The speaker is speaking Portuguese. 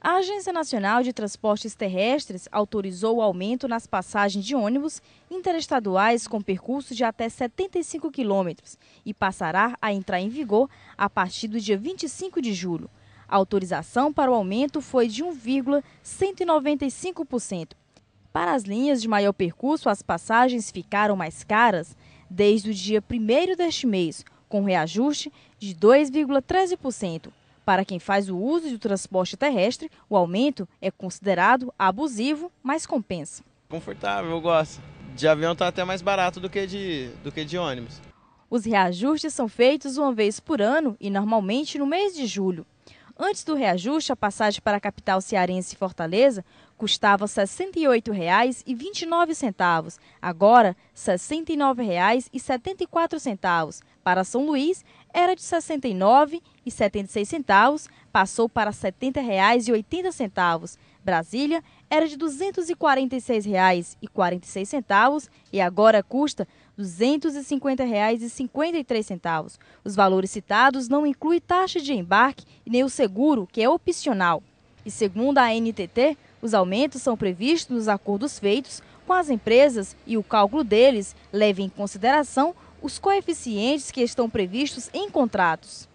A Agência Nacional de Transportes Terrestres autorizou o aumento nas passagens de ônibus interestaduais com percurso de até 75 quilômetros e passará a entrar em vigor a partir do dia 25 de julho. A autorização para o aumento foi de 1,195%. Para as linhas de maior percurso, as passagens ficaram mais caras desde o dia 1 deste mês, com reajuste de 2,13%. Para quem faz o uso do transporte terrestre, o aumento é considerado abusivo, mas compensa. Confortável, eu gosto. De avião está até mais barato do que de, do que de ônibus. Os reajustes são feitos uma vez por ano e normalmente no mês de julho. Antes do reajuste, a passagem para a capital cearense Fortaleza custava R$ 68,29. Agora, R$ 69,74. Para São Luís, era de R$ 69,76, passou para R$ 70,80. Brasília era de R$ 246,46 e agora custa R$ 250,53. Os valores citados não incluem taxa de embarque nem o seguro, que é opcional. E segundo a NTT, os aumentos são previstos nos acordos feitos com as empresas e o cálculo deles leva em consideração os coeficientes que estão previstos em contratos.